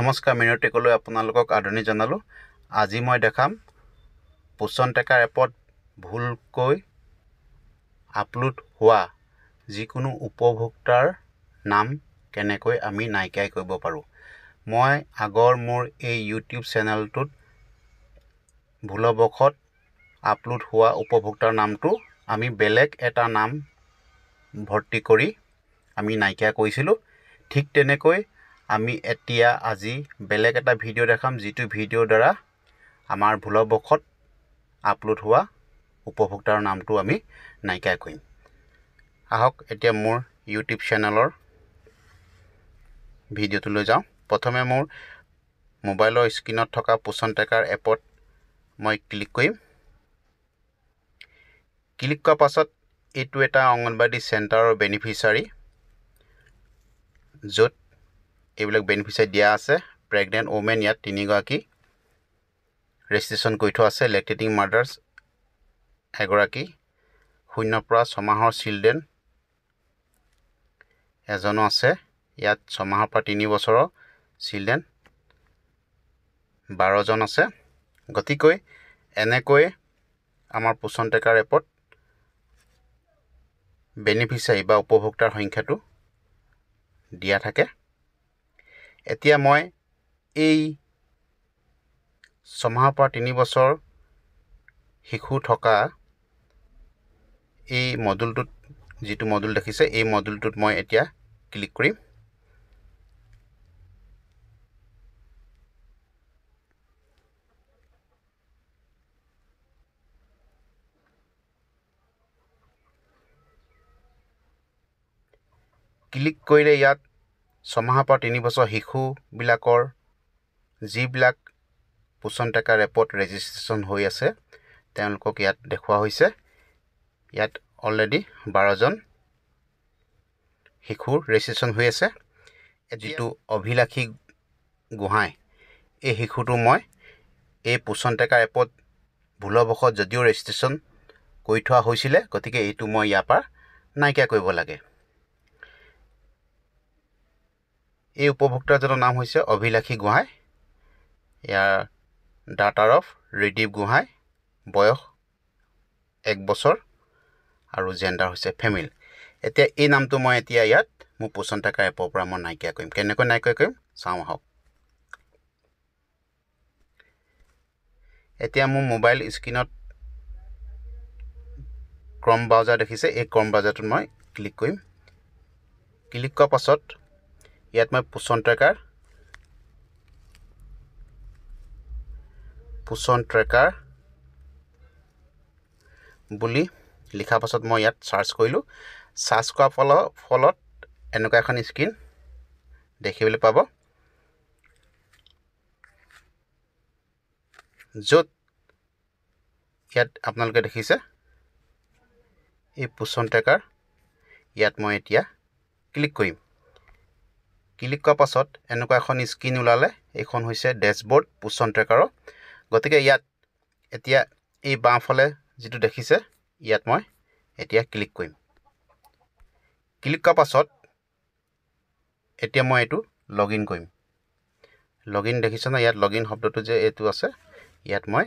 নমস্কাৰ মিনতিকলৈ আপোনালোকক আদৰণি জনালোঁ আজি মই দেখাম পোচন টেকাৰ এপত ভুলকৈ আপলোড হোৱা যিকোনো উপভোক্তাৰ নাম কেনেকৈ আমি নাইকিয়াই কৰিব পাৰোঁ মই আগৰ মোৰ এই ইউটিউব চেনেলটোত ভুলবশত আপলোড হোৱা উপভোক্তাৰ নামটো আমি বেলেগ এটা নাম ভৰ্তি কৰি আমি নাইকিয়া কৰিছিলোঁ ঠিক তেনেকৈ আমি এতিয়া আজি বেলেগ এটা ভিডিঅ' দেখাম যিটো ভিডিঅ'ৰ দ্বাৰা আমাৰ ভুলবশত আপলোড হোৱা উপভোক্তাৰ নামটো আমি নাইকিয়া কৰিম আহক এতিয়া মোৰ ইউটিউব চেনেলৰ ভিডিঅ'টোলৈ যাওঁ প্ৰথমে মোৰ মোবাইলৰ স্ক্ৰীণত থকা পোচন টেকাৰ এপত মই ক্লিক কৰিম ক্লিক কৰাৰ পাছত এইটো এটা অংগনবাদী চেণ্টাৰৰ বেনিফিচাৰী য'ত এইবিলাক বেনিফিচাৰি দিয়া আছে প্ৰেগনেণ্ট ৱমেন ইয়াত তিনিগৰাকী ৰেজিষ্ট্ৰেশ্যন কৰি থোৱা আছে লেক্টেটিং মাৰ্ডাৰ্ছ এগৰাকী শূন্যৰ পৰা ছমাহৰ চিলড্ৰেন এজনো আছে ইয়াত ছমাহৰ পৰা তিনি বছৰৰ চিলড্ৰেন বাৰজন আছে গতিকে এনেকৈ আমাৰ পোষণ টেকাৰ এপত বেনিফিচাৰী বা উপভোক্তাৰ সংখ্যাটো দিয়া থাকে এতিয়া মই এই ছমাহৰ পৰা তিনি বছৰ শিশু থকা এই মডুলটোত যিটো মডুল দেখিছে এই মডুলটোত মই এতিয়া ক্লিক কৰিম ক্লিক কৰিলে ইয়াত ছমাহৰ পৰা তিনি বছৰ শিশুবিলাকৰ যিবিলাক পোচন টেকা ৰেপত ৰেজিষ্ট্ৰেশ্যন হৈ আছে তেওঁলোকক ইয়াত দেখুওৱা হৈছে ইয়াত অলৰেডি বাৰজন শিশুৰ ৰেজিষ্ট্ৰেশ্যন হৈ আছে যিটো অভিলাষী গোহাঁই এই শিশুটো মই এই পোচন টেকা এপত ভুলবশত যদিও ৰেজিষ্ট্ৰেশ্যন কৰি থোৱা হৈছিলে গতিকে এইটো মই ইয়াৰ পৰা নাইকিয়া কৰিব লাগে এই উপভোক্তাজনৰ নাম হৈছে অভিলাষী গোহাঁই ইয়াৰ ডাটাৰ অফ ৰিদীপ গোহাঁই বয়স এক বছৰ আৰু জেণ্ডাৰ হৈছে ফেমিল এতিয়া এই নামটো মই এতিয়া ইয়াত মোৰ পোচন থকা এপৰ পৰা মই নাইকিয়া কৰিম কেনেকৈ নাইকিয়া কৰিম চাওঁ আহক এতিয়া মোৰ মোবাইল স্ক্ৰীণত ক্ৰম ব্ৰাউজাৰ দেখিছে এই ক্ৰম ব্ৰাউজাৰটোত মই ক্লিক কৰিম ক্লিক কৰাৰ পাছত ইয়াত মই পোচন ট্ৰেকাৰ পোচন ট্ৰেকাৰ বুলি লিখাৰ পাছত মই ইয়াত চাৰ্চ কৰিলোঁ চাৰ্চ কৰা ফল ফলত এনেকুৱা এখন স্ক্ৰীণ দেখিবলৈ পাব য'ত ইয়াত আপোনালোকে দেখিছে এই পোচন ট্ৰেকাৰ ইয়াত মই এতিয়া ক্লিক কৰিম ক্লিক কৰাৰ পাছত এনেকুৱা এখন স্ক্ৰীন ওলালে এইখন হৈছে ডেচবৰ্ড পোচন ট্ৰেকাৰৰ গতিকে ইয়াত এতিয়া এই বাওঁফালে যিটো দেখিছে ইয়াত মই এতিয়া ক্লিক কৰিম ক্লিক কৰাৰ পাছত এতিয়া মই এইটো লগ ইন কৰিম লগ ইন দেখিছে নহয় ইয়াত লগ ইন শব্দটো যে এইটো আছে ইয়াত মই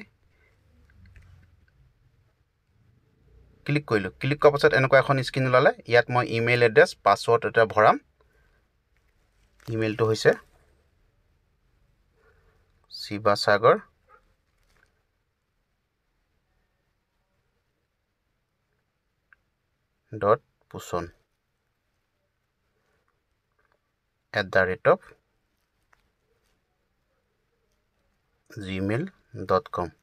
ক্লিক কৰিলোঁ ক্লিক কৰাৰ পাছত এনেকুৱা এখন স্ক্ৰীন ওলালে ইয়াত মই ইমেইল এড্ৰেছ পাছৱৰ্ড এটা ভৰাম ইমেইলটো হৈছে Sivasagar dot Poshan at the rate of Gmail dot com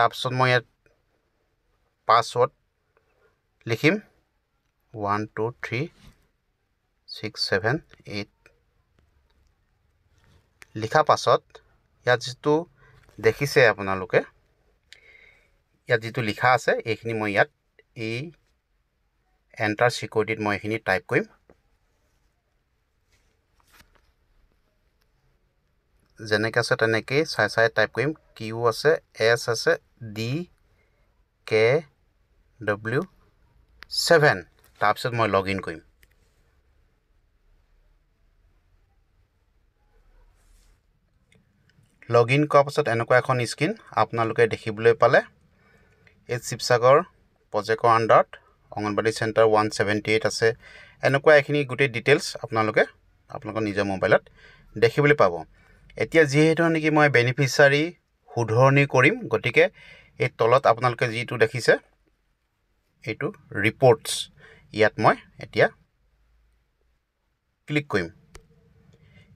তাৰপিছত মই ইয়াত পাছৱৰ্ড লিখিম one two three six seven eight लिखा पास इतना जी देखी से आपन लोग जी लिखा आज ये मैं इतना एंटार सिक्यूरीट मैं ये टाइप कर যেনেকৈ আছে তেনেকেই চাই চাই টাইপ কৰিম কিউ আছে এছ আছে ডি কে ডব্লিউ ছেভেন তাৰপিছত মই লগ ইন কৰিম লগ ইন কৰাৰ পাছত এনেকুৱা এখন স্ক্ৰীন আপোনালোকে দেখিবলৈ পালে এই শিৱসাগৰ প্ৰজেক্টৰ আণ্ডাৰত Anganwadi centre one seventy eight আছে এনেকুৱা এইখিনি গোটেই ডিটেইলছ আপোনালোকে আপোনালোকৰ নিজৰ মোবাইলত দেখিবলৈ পাব এতিয়া যিহেতু নেকি মই বেনিফিচাৰী শুধৰণি কৰিম গতিকে এই তলত আপোনালোকে যিটো দেখিছে এইটো ৰিপৰ্টছ ইয়াত মই এতিয়া ক্লিক কৰিম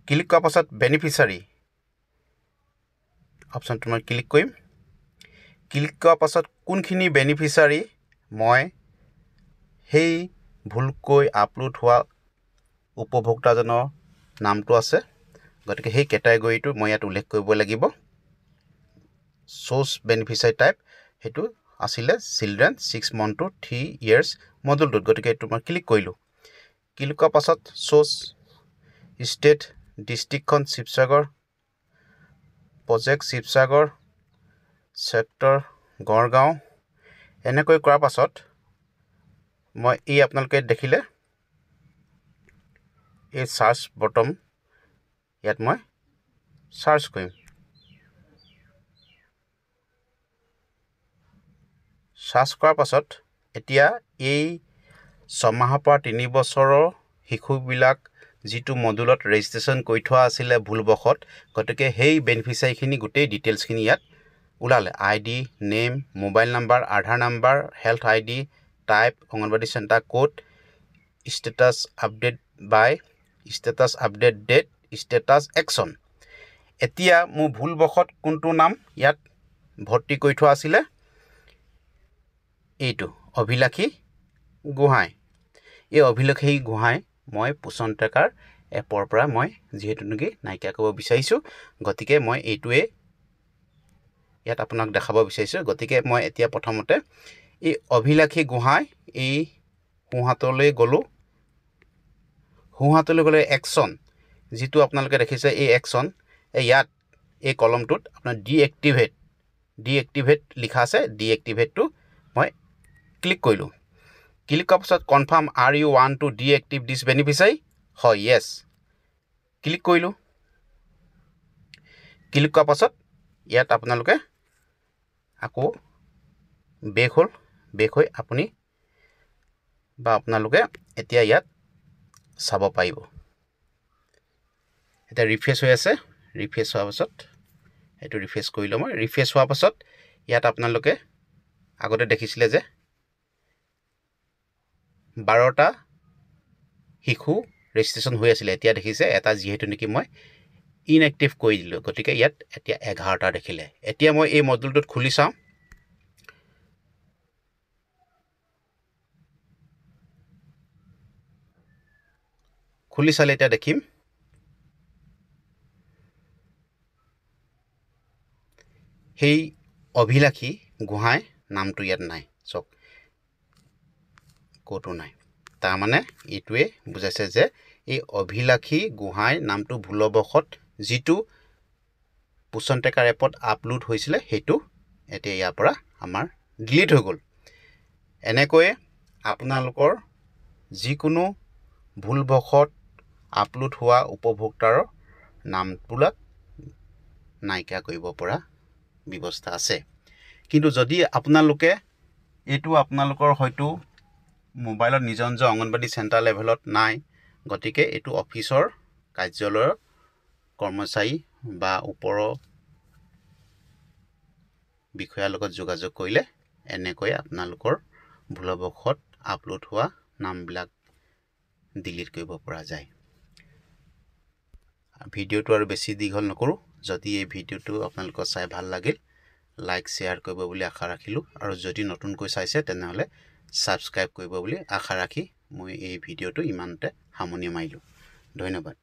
ক্লিক কৰাৰ পাছত বেনিফিচাৰী অপশ্যনটো মই ক্লিক কৰিম ক্লিক কৰাৰ পাছত কোনখিনি বেনিফিচাৰী মই সেই ভুলকৈ আপলোড হোৱা উপভোক্তাজনৰ নামটো আছে গতিকে সেই কেটাগৰীটো মই ইয়াত উল্লেখ কৰিব লাগিব চ'চ বেনিফিচাৰী টাইপ সেইটো আছিলে children six month two three years মডুলটোত গতিকে এইটো মই ক্লিক কৰিলোঁ ক্লিক কৰাৰ পাছত চ'চ ষ্টেট ডিষ্ট্ৰিক্টখন শিৱসাগৰ প্ৰজেক্ট শিৱসাগৰ ছেক্টৰ গড়গাঁও এনেকৈ কৰাৰ পাছত মই ই আপোনালোকে দেখিলে এই চাৰ্চ বটম ইয়াত মই চাৰ্চ কৰিম চাৰ্চ কৰাৰ পাছত এতিয়া এই ছমাহৰ পৰা তিনি বছৰৰ শিশুবিলাক যিটো মডুলত ৰেজিষ্ট্ৰেশ্যন কৰি থোৱা আছিলে ভুলবশত গতিকে সেই বেনিফিচাৰীখিনি গোটেই ডিটেইলছখিনি ইয়াত ওলালে I D name mobile number Aadhaar number health I D type Anganwadi centre code status update by status update date status action এতিয়া মোৰ ভুলবশত কোনটো নাম ইয়াত ভৰ্তি কৰি থোৱা আছিলে এইটো অভিলাষী গোহাঁই এই অভিলাষী গোহাঁই মই পোচন ট্ৰেকাৰ এপৰ পৰা মই যিহেতু নেকি নাইকিয়া কৰিব বিচাৰিছোঁ গতিকে মই এইটোৱে ইয়াত আপোনাক দেখাব বিচাৰিছোঁ গতিকে মই এতিয়া প্ৰথমতে এই অভিলাষী গোহাঁই এই সোঁহাতলৈ গ'লোঁ সোঁহাতলৈ গ'লে একশ্যন যিটো আপোনালোকে দেখিছে এই একশ্যন এই ইয়াত এই কলমটোত আপোনাৰ ডি এক্টিভেট ডি এক্টিভেট লিখা আছে ডি এক্টিভেটটো মই ক্লিক কৰিলোঁ ক্লিক কৰাৰ পিছত কনফাৰ্ম আৰ ইউ ওৱান to deactivate this beneficiary হয় য়েছ ক্লিক কৰিলোঁ ক্লিক কৰাৰ পাছত ইয়াত আপোনালোকে আকৌ বেক হ'ল বেক হৈ আপুনি বা আপোনালোকে এতিয়া ইয়াত চাব পাৰিব এতিয়া ৰিফ্ৰেছ হৈ আছে ৰিফ্ৰেছ হোৱাৰ পাছত এইটো ৰিফ্ৰেছ কৰিলোঁ মই ৰিফ্ৰেছ হোৱাৰ পাছত ইয়াত আপোনালোকে আগতে দেখিছিলে যে বাৰটা শিশু ৰেজিষ্ট্ৰেশ্যন হৈ আছিলে এতিয়া দেখিছে এটা যিহেতু নেকি মই ইনএক্টিভ কৰি দিলোঁ গতিকে ইয়াত এতিয়া এঘাৰটা দেখিলে এতিয়া মই এই মডুলটোত খুলি চাওঁ খুলি চালে এতিয়া দেখিম সেই অভিলাষী গোহাঁই নামটো ইয়াত নাই চাওক ক'তো নাই তাৰমানে এইটোৱে বুজাইছে যে এই অভিলাষী গোহাঁই নামটো ভুলবশত যিটো পোচন টেকাৰ এপত আপলোড হৈছিলে সেইটো এতিয়া ইয়াৰ পৰা আমাৰ ডিলিট হৈ গ'ল এনেকৈয়ে আপোনালোকৰ যিকোনো ভুলবশত আপলোড হোৱা উপভোক্তাৰ নামবিলাক নাইকিয়া কৰিব পৰা ব্যৱস্থা আছে কিন্তু যদি আপোনালোকে এইটো আপোনালোকৰ হয়তো মোবাইলত নিজৰ নিজৰ অংগনবাদী চেণ্টাৰ লেভেলত নাই গতিকে এইটো অফিচৰ কাৰ্যালয়ৰ কৰ্মচাৰী বা ওপৰৰ বিষয়াৰ লগত যোগাযোগ কৰিলে এনেকৈ আপোনালোকৰ ভুলবশত আপলোড হোৱা নামবিলাক ডিলিট কৰিব পৰা যায় ভিডিঅ'টো আৰু বেছি দীঘল নকৰোঁ যদি এই ভিডিঅ'টো আপোনালোকৰ চাই ভাল লাগিল লাইক শ্বেয়াৰ কৰিব বুলি আশা ৰাখিলোঁ আৰু যদি নতুনকৈ চাইছে তেনেহ'লে ছাবস্ক্ৰাইব কৰিব বুলি আশা ৰাখি মই এই ভিডিঅ'টো ইমানতে সামৰণি মাৰিলোঁ ধন্যবাদ